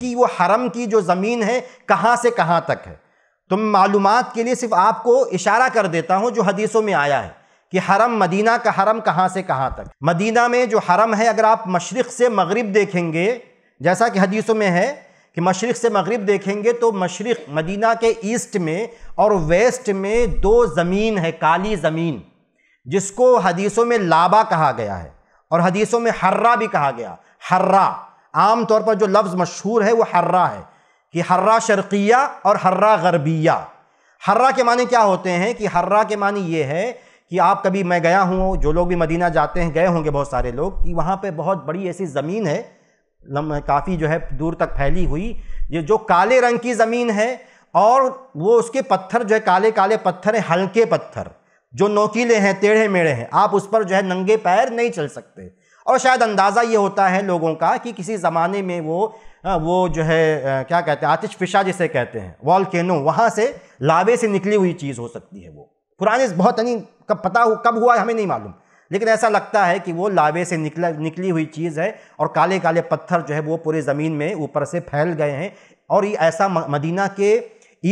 कि वो हरम की जो ज़मीन है कहाँ से कहाँ तक है तो मैं मालूम के लिए सिर्फ आपको इशारा कर देता हूँ जो हदीसों में आया है कि हरम मदीना का हरम कहाँ से कहाँ तक मदीना में जो हरम है अगर आप मशरक़ से मगरब देखेंगे जैसा कि हदीसों में है कि मशरक़ से मगरब देखेंगे तो मशरक़ मदीना के ईस्ट में और वेस्ट में दो ज़मीन है काली ज़मीन जिसको हदीसों में लाबा कहा गया है और हदीसों में हर्रा भी कहा गया हर्रा आम तौर पर जो लफ्ज़ मशहूर है वो हर्रा है कि हर्रा शर्किया और हर्रा गरबिया हर्रा के माने क्या होते हैं कि हर्रा के माने ये है कि आप कभी मैं गया हूँ जो लोग भी मदीना जाते हैं गए होंगे बहुत सारे लोग कि वहाँ पर बहुत बड़ी ऐसी ज़मीन है काफ़ी जो है दूर तक फैली हुई ये जो काले रंग की ज़मीन है और वो उसके पत्थर जो है काले काले पत्थर हैं हल्के पत्थर जो नोकीले हैं टेढ़े मेढ़े हैं आप उस पर जो है नंगे पैर नहीं चल सकते और शायद अंदाज़ा ये होता है लोगों का कि किसी ज़माने में वो वो जो है क्या कहते हैं आतिश फिशा जिसे कहते हैं वॉल केनो वहाँ से लावे से निकली हुई चीज़ हो सकती है वो पुराने बहुत यानी कब पता हो कब हुआ हमें नहीं मालूम लेकिन ऐसा लगता है कि वो लावे से निकला निकली हुई चीज़ है और काले काले पत्थर जो है वो पूरे ज़मीन में ऊपर से फैल गए हैं और ये ऐसा मदीना के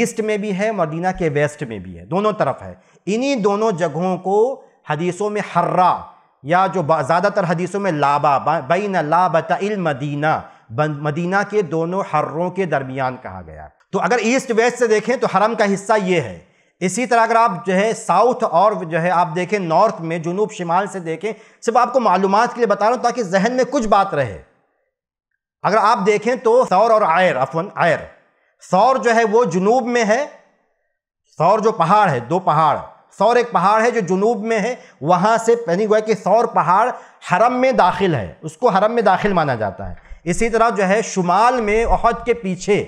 ईस्ट में भी है मदीना के वेस्ट में भी है दोनों तरफ है इन्हीं दोनों जगहों को हदीसों में हर्रा या जो ज़्यादातर हदीसों में लाबा बैन लाबत मदीना मदीना के दोनों हर्रों के दरमियान कहा गया तो अगर ईस्ट वेस्ट से देखें तो हरम का हिस्सा ये है इसी तरह अगर आप जो है साउथ और जो है आप देखें नॉर्थ में जुनूब शिमाल से देखें सिर्फ आपको मालूम के लिए बता रहा हूँ ताकि जहन में कुछ बात रहे अगर आप देखें तो सौर और आयर अफवन आयर सौर जो है वो जुनूब में है सौर जो पहाड़ है दो पहाड़ सौर एक पहाड़ है जो जुनूब में है वहाँ से यानी गोया कि सौर पहाड़ हरम में दाखिल है उसको हरम में दाखिल माना जाता है इसी तरह जो है शुमाल में अहद के पीछे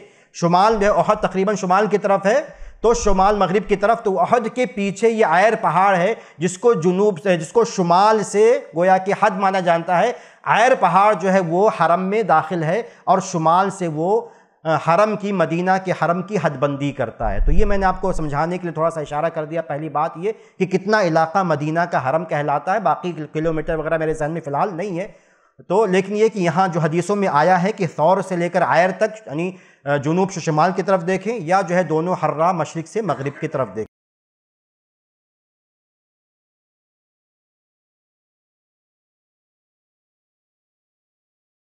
शुमाल जो है अहद तकरीबन शुमाल की तरफ है तो शुमाल मगरब की तरफ तो अहद के पीछे ये आयर पहाड़ है जिसको जुनूब से जिसको शुमाल से गोया कि हद माना जाता है आयर पहाड़ जो है वो हरम में दाखिल है और शुमाल से वो हरम की मदीना के हरम की हदबंदी करता है तो ये मैंने आपको समझाने के लिए थोड़ा सा इशारा कर दिया पहली बात ये कि कितना इलाका मदीना का हरम कहलाता है बाकी किलोमीटर वगैरह मेरे जहन में फ़िलहाल नहीं है तो लेकिन ये कि यहाँ जो हदीसों में आया है कि सौर से लेकर आयर तक यानी जुनूब शुमाल की तरफ देखें या जो है दोनों हर्रा मशरक़ से मगरब की तरफ देखें